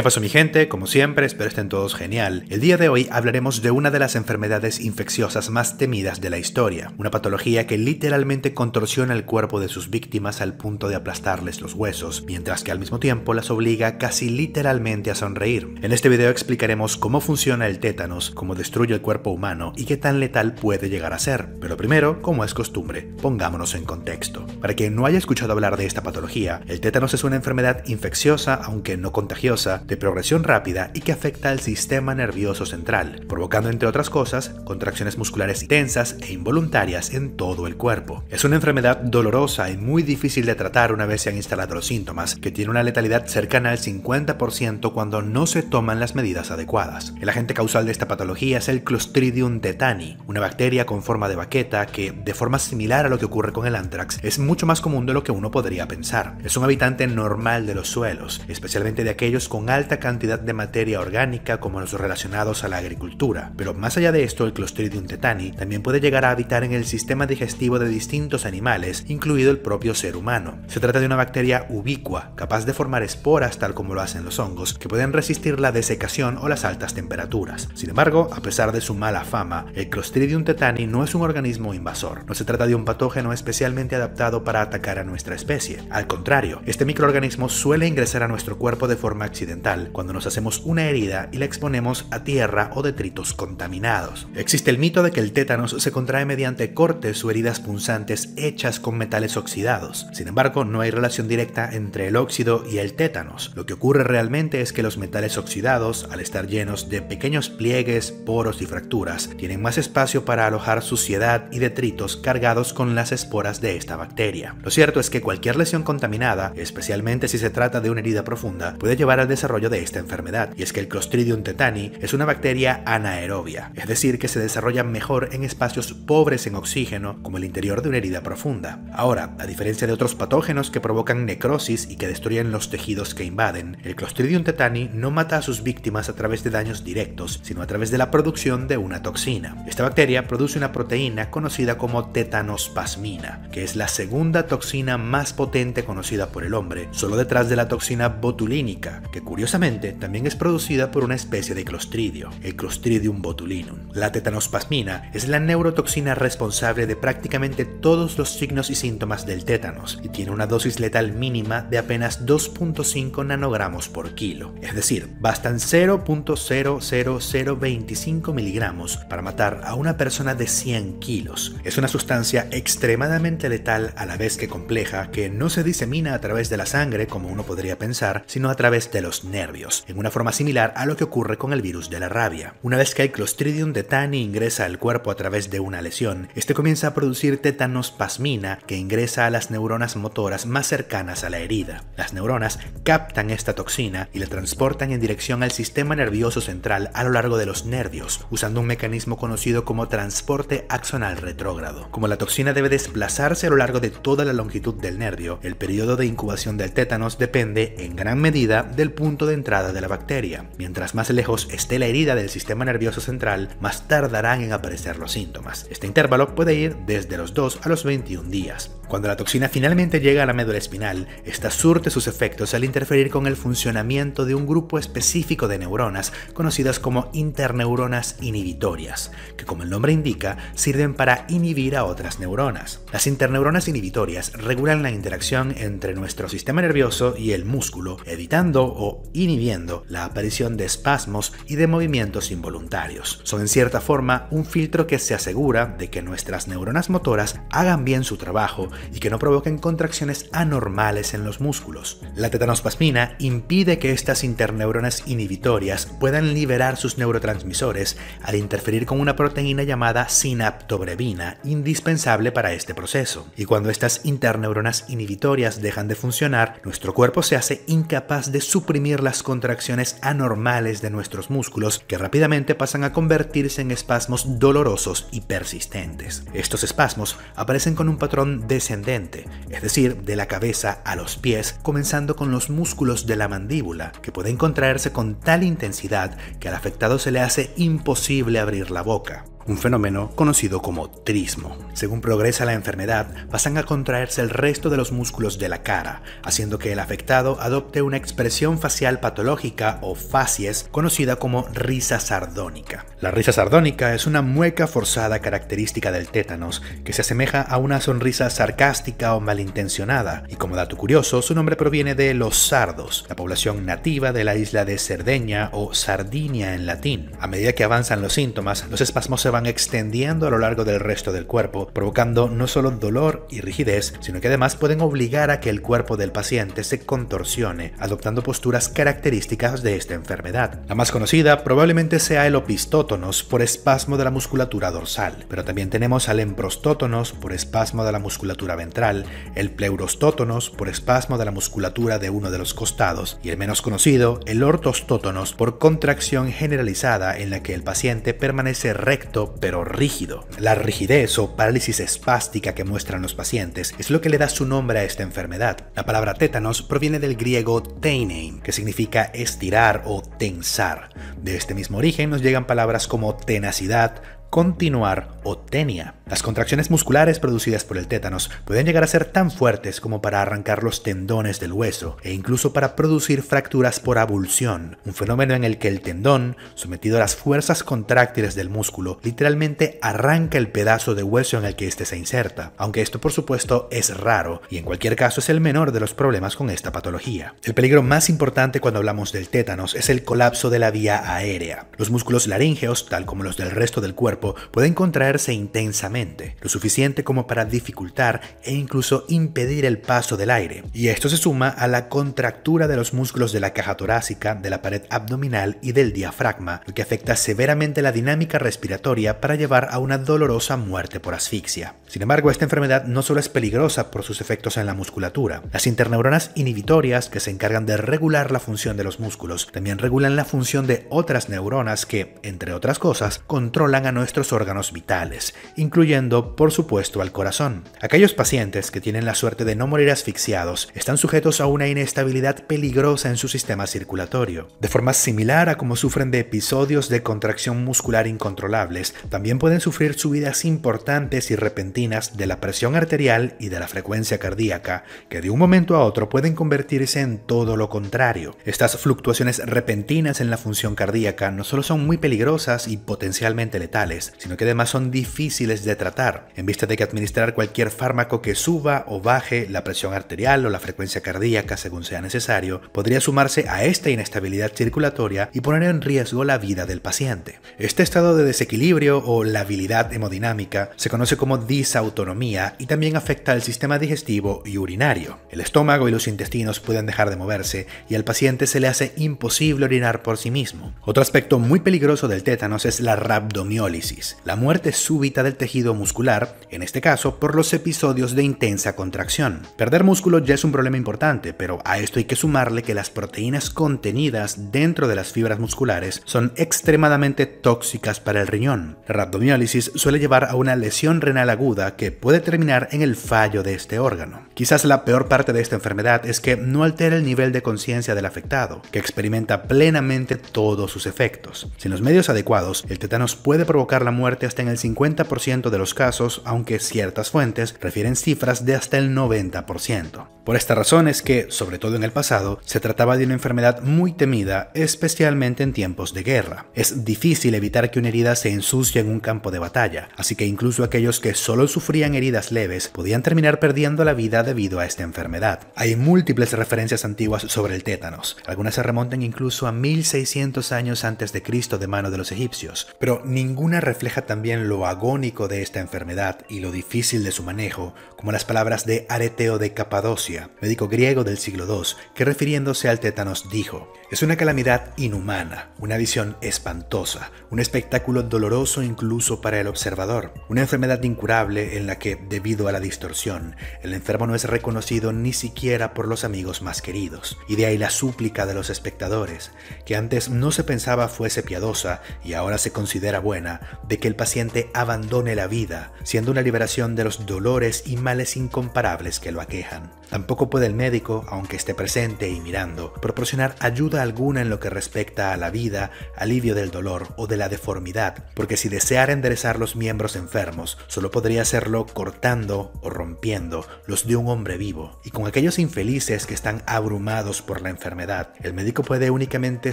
¿Qué pasó mi gente? Como siempre, espero estén todos genial. El día de hoy hablaremos de una de las enfermedades infecciosas más temidas de la historia, una patología que literalmente contorsiona el cuerpo de sus víctimas al punto de aplastarles los huesos, mientras que al mismo tiempo las obliga casi literalmente a sonreír. En este video explicaremos cómo funciona el tétanos, cómo destruye el cuerpo humano y qué tan letal puede llegar a ser, pero primero, como es costumbre, pongámonos en contexto. Para quien no haya escuchado hablar de esta patología, el tétanos es una enfermedad infecciosa, aunque no contagiosa, de progresión rápida y que afecta al sistema nervioso central, provocando entre otras cosas contracciones musculares intensas e involuntarias en todo el cuerpo. Es una enfermedad dolorosa y muy difícil de tratar una vez se han instalado los síntomas, que tiene una letalidad cercana al 50% cuando no se toman las medidas adecuadas. El agente causal de esta patología es el Clostridium tetani, una bacteria con forma de baqueta que, de forma similar a lo que ocurre con el antrax, es mucho más común de lo que uno podría pensar. Es un habitante normal de los suelos, especialmente de aquellos con alta alta cantidad de materia orgánica como los relacionados a la agricultura, pero más allá de esto el Clostridium tetani también puede llegar a habitar en el sistema digestivo de distintos animales, incluido el propio ser humano. Se trata de una bacteria ubicua, capaz de formar esporas tal como lo hacen los hongos, que pueden resistir la desecación o las altas temperaturas. Sin embargo, a pesar de su mala fama, el Clostridium tetani no es un organismo invasor. No se trata de un patógeno especialmente adaptado para atacar a nuestra especie. Al contrario, este microorganismo suele ingresar a nuestro cuerpo de forma accidental cuando nos hacemos una herida y la exponemos a tierra o detritos contaminados. Existe el mito de que el tétanos se contrae mediante cortes o heridas punzantes hechas con metales oxidados. Sin embargo, no hay relación directa entre el óxido y el tétanos. Lo que ocurre realmente es que los metales oxidados, al estar llenos de pequeños pliegues, poros y fracturas, tienen más espacio para alojar suciedad y detritos cargados con las esporas de esta bacteria. Lo cierto es que cualquier lesión contaminada, especialmente si se trata de una herida profunda, puede llevar al desarrollo de esta enfermedad, y es que el Clostridium tetani es una bacteria anaerobia, es decir, que se desarrolla mejor en espacios pobres en oxígeno, como el interior de una herida profunda. Ahora, a diferencia de otros patógenos que provocan necrosis y que destruyen los tejidos que invaden, el Clostridium tetani no mata a sus víctimas a través de daños directos, sino a través de la producción de una toxina. Esta bacteria produce una proteína conocida como tetanospasmina, que es la segunda toxina más potente conocida por el hombre, solo detrás de la toxina botulínica, que cura Curiosamente, también es producida por una especie de clostridio, el Clostridium botulinum. La tetanospasmina es la neurotoxina responsable de prácticamente todos los signos y síntomas del tétanos y tiene una dosis letal mínima de apenas 2.5 nanogramos por kilo. Es decir, bastan 0.00025 miligramos para matar a una persona de 100 kilos. Es una sustancia extremadamente letal a la vez que compleja que no se disemina a través de la sangre como uno podría pensar, sino a través de los nervios, en una forma similar a lo que ocurre con el virus de la rabia. Una vez que el Clostridium tetani ingresa al cuerpo a través de una lesión, este comienza a producir tetanospasmina que ingresa a las neuronas motoras más cercanas a la herida. Las neuronas captan esta toxina y la transportan en dirección al sistema nervioso central a lo largo de los nervios, usando un mecanismo conocido como transporte axonal retrógrado. Como la toxina debe desplazarse a lo largo de toda la longitud del nervio, el periodo de incubación del tétanos depende en gran medida del punto de entrada de la bacteria. Mientras más lejos esté la herida del sistema nervioso central, más tardarán en aparecer los síntomas. Este intervalo puede ir desde los 2 a los 21 días. Cuando la toxina finalmente llega a la médula espinal, esta surte sus efectos al interferir con el funcionamiento de un grupo específico de neuronas conocidas como interneuronas inhibitorias, que como el nombre indica, sirven para inhibir a otras neuronas. Las interneuronas inhibitorias regulan la interacción entre nuestro sistema nervioso y el músculo, evitando o inhibiendo la aparición de espasmos y de movimientos involuntarios. Son en cierta forma un filtro que se asegura de que nuestras neuronas motoras hagan bien su trabajo y que no provoquen contracciones anormales en los músculos. La tetanospasmina impide que estas interneuronas inhibitorias puedan liberar sus neurotransmisores al interferir con una proteína llamada sinaptobrevina, indispensable para este proceso. Y cuando estas interneuronas inhibitorias dejan de funcionar, nuestro cuerpo se hace incapaz de suprimir las contracciones anormales de nuestros músculos que rápidamente pasan a convertirse en espasmos dolorosos y persistentes. Estos espasmos aparecen con un patrón descendente, es decir, de la cabeza a los pies, comenzando con los músculos de la mandíbula, que pueden contraerse con tal intensidad que al afectado se le hace imposible abrir la boca un fenómeno conocido como trismo. Según progresa la enfermedad, pasan a contraerse el resto de los músculos de la cara, haciendo que el afectado adopte una expresión facial patológica o facies conocida como risa sardónica. La risa sardónica es una mueca forzada característica del tétanos, que se asemeja a una sonrisa sarcástica o malintencionada, y como dato curioso, su nombre proviene de los sardos, la población nativa de la isla de Cerdeña o Sardinia en latín. A medida que avanzan los síntomas, los espasmos van extendiendo a lo largo del resto del cuerpo, provocando no solo dolor y rigidez, sino que además pueden obligar a que el cuerpo del paciente se contorsione, adoptando posturas características de esta enfermedad. La más conocida probablemente sea el opistótonos por espasmo de la musculatura dorsal, pero también tenemos al emprostótonos por espasmo de la musculatura ventral, el pleurostótonos por espasmo de la musculatura de uno de los costados y el menos conocido, el ortostótonos por contracción generalizada en la que el paciente permanece recto pero rígido. La rigidez o parálisis espástica que muestran los pacientes es lo que le da su nombre a esta enfermedad. La palabra tétanos proviene del griego teinein, que significa estirar o tensar. De este mismo origen nos llegan palabras como tenacidad, continuar o tenia. Las contracciones musculares producidas por el tétanos pueden llegar a ser tan fuertes como para arrancar los tendones del hueso e incluso para producir fracturas por abulsión, un fenómeno en el que el tendón, sometido a las fuerzas contráctiles del músculo, literalmente arranca el pedazo de hueso en el que éste se inserta, aunque esto por supuesto es raro y en cualquier caso es el menor de los problemas con esta patología. El peligro más importante cuando hablamos del tétanos es el colapso de la vía aérea. Los músculos laríngeos, tal como los del resto del cuerpo, pueden contraerse intensamente lo suficiente como para dificultar e incluso impedir el paso del aire. Y esto se suma a la contractura de los músculos de la caja torácica, de la pared abdominal y del diafragma, lo que afecta severamente la dinámica respiratoria para llevar a una dolorosa muerte por asfixia. Sin embargo, esta enfermedad no solo es peligrosa por sus efectos en la musculatura. Las interneuronas inhibitorias, que se encargan de regular la función de los músculos, también regulan la función de otras neuronas que, entre otras cosas, controlan a nuestros órganos vitales, incluyendo por supuesto, al corazón. Aquellos pacientes que tienen la suerte de no morir asfixiados están sujetos a una inestabilidad peligrosa en su sistema circulatorio. De forma similar a como sufren de episodios de contracción muscular incontrolables, también pueden sufrir subidas importantes y repentinas de la presión arterial y de la frecuencia cardíaca, que de un momento a otro pueden convertirse en todo lo contrario. Estas fluctuaciones repentinas en la función cardíaca no solo son muy peligrosas y potencialmente letales, sino que además son difíciles de tratar, en vista de que administrar cualquier fármaco que suba o baje la presión arterial o la frecuencia cardíaca según sea necesario, podría sumarse a esta inestabilidad circulatoria y poner en riesgo la vida del paciente. Este estado de desequilibrio o labilidad hemodinámica se conoce como disautonomía y también afecta al sistema digestivo y urinario. El estómago y los intestinos pueden dejar de moverse y al paciente se le hace imposible orinar por sí mismo. Otro aspecto muy peligroso del tétanos es la rabdomiólisis, la muerte súbita del tejido muscular, en este caso por los episodios de intensa contracción. Perder músculo ya es un problema importante, pero a esto hay que sumarle que las proteínas contenidas dentro de las fibras musculares son extremadamente tóxicas para el riñón. La rabdomiólisis suele llevar a una lesión renal aguda que puede terminar en el fallo de este órgano. Quizás la peor parte de esta enfermedad es que no altera el nivel de conciencia del afectado, que experimenta plenamente todos sus efectos. Sin los medios adecuados, el tétanos puede provocar la muerte hasta en el 50% de los casos, aunque ciertas fuentes refieren cifras de hasta el 90%. Por esta razón es que, sobre todo en el pasado, se trataba de una enfermedad muy temida, especialmente en tiempos de guerra. Es difícil evitar que una herida se ensucie en un campo de batalla, así que incluso aquellos que solo sufrían heridas leves podían terminar perdiendo la vida debido a esta enfermedad. Hay múltiples referencias antiguas sobre el tétanos, algunas se remontan incluso a 1600 años antes de Cristo de mano de los egipcios, pero ninguna refleja también lo agónico de esta enfermedad y lo difícil de su manejo, como las palabras de Areteo de Capadocia, médico griego del siglo II, que refiriéndose al tétanos dijo, es una calamidad inhumana, una visión espantosa, un espectáculo doloroso incluso para el observador, una enfermedad incurable en la que, debido a la distorsión, el enfermo no es reconocido ni siquiera por los amigos más queridos, y de ahí la súplica de los espectadores, que antes no se pensaba fuese piadosa y ahora se considera buena, de que el paciente abandone la vida, siendo una liberación de los dolores y males incomparables que lo aquejan. Tampoco puede el médico, aunque esté presente y mirando, proporcionar ayuda alguna en lo que respecta a la vida, alivio del dolor o de la deformidad, porque si deseara enderezar los miembros enfermos, solo podría hacerlo cortando o rompiendo los de un hombre vivo. Y con aquellos infelices que están abrumados por la enfermedad, el médico puede únicamente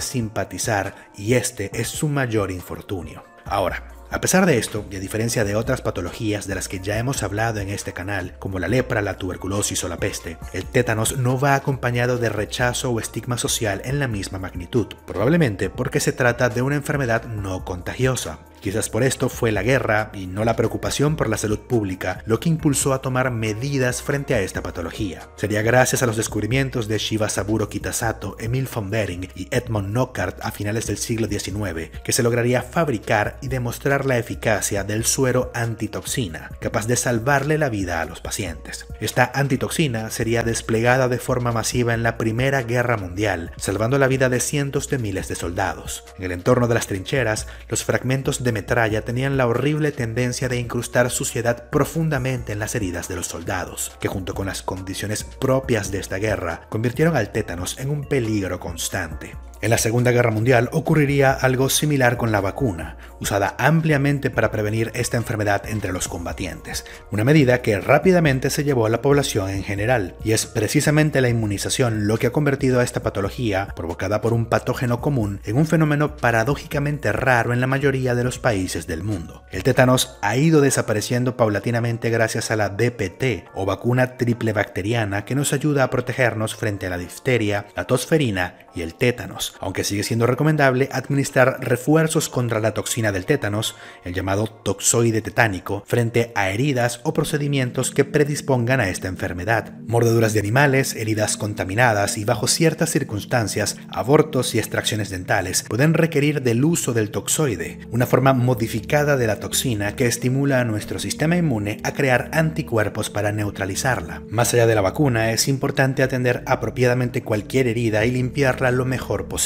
simpatizar y este es su mayor infortunio. Ahora, a pesar de esto, y a diferencia de otras patologías de las que ya hemos hablado en este canal, como la lepra, la tuberculosis o la peste, el tétanos no va acompañado de rechazo o estigma social en la misma magnitud, probablemente porque se trata de una enfermedad no contagiosa, Quizás por esto fue la guerra y no la preocupación por la salud pública lo que impulsó a tomar medidas frente a esta patología. Sería gracias a los descubrimientos de Saburo Kitasato, Emil von Behring y Edmund Nockart a finales del siglo XIX que se lograría fabricar y demostrar la eficacia del suero antitoxina, capaz de salvarle la vida a los pacientes. Esta antitoxina sería desplegada de forma masiva en la Primera Guerra Mundial, salvando la vida de cientos de miles de soldados. En el entorno de las trincheras, los fragmentos de de metralla tenían la horrible tendencia de incrustar suciedad profundamente en las heridas de los soldados, que junto con las condiciones propias de esta guerra convirtieron al tétanos en un peligro constante. En la Segunda Guerra Mundial ocurriría algo similar con la vacuna, usada ampliamente para prevenir esta enfermedad entre los combatientes, una medida que rápidamente se llevó a la población en general, y es precisamente la inmunización lo que ha convertido a esta patología, provocada por un patógeno común, en un fenómeno paradójicamente raro en la mayoría de los países del mundo. El tétanos ha ido desapareciendo paulatinamente gracias a la DPT, o vacuna triple bacteriana, que nos ayuda a protegernos frente a la difteria, la tosferina y el tétanos aunque sigue siendo recomendable administrar refuerzos contra la toxina del tétanos, el llamado toxoide tetánico, frente a heridas o procedimientos que predispongan a esta enfermedad. Mordeduras de animales, heridas contaminadas y bajo ciertas circunstancias, abortos y extracciones dentales pueden requerir del uso del toxoide, una forma modificada de la toxina que estimula a nuestro sistema inmune a crear anticuerpos para neutralizarla. Más allá de la vacuna, es importante atender apropiadamente cualquier herida y limpiarla lo mejor posible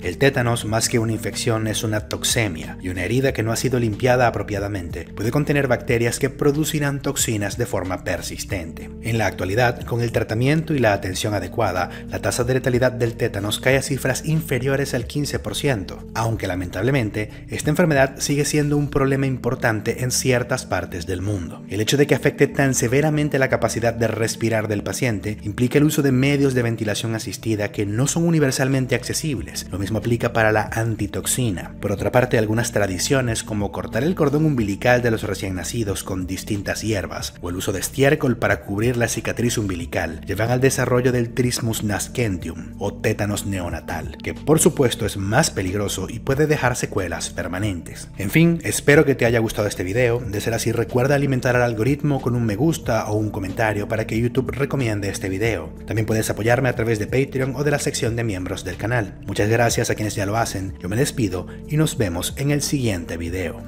el tétanos, más que una infección, es una toxemia y una herida que no ha sido limpiada apropiadamente puede contener bacterias que producirán toxinas de forma persistente. En la actualidad, con el tratamiento y la atención adecuada, la tasa de letalidad del tétanos cae a cifras inferiores al 15%, aunque lamentablemente esta enfermedad sigue siendo un problema importante en ciertas partes del mundo. El hecho de que afecte tan severamente la capacidad de respirar del paciente implica el uso de medios de ventilación asistida que no son universalmente accesibles lo mismo aplica para la antitoxina. Por otra parte, algunas tradiciones como cortar el cordón umbilical de los recién nacidos con distintas hierbas o el uso de estiércol para cubrir la cicatriz umbilical llevan al desarrollo del trismus nascentium o tétanos neonatal, que por supuesto es más peligroso y puede dejar secuelas permanentes. En fin, espero que te haya gustado este video. De ser así, recuerda alimentar al algoritmo con un me gusta o un comentario para que YouTube recomiende este video. También puedes apoyarme a través de Patreon o de la sección de miembros del canal. Muchas gracias a quienes ya lo hacen, yo me despido y nos vemos en el siguiente video.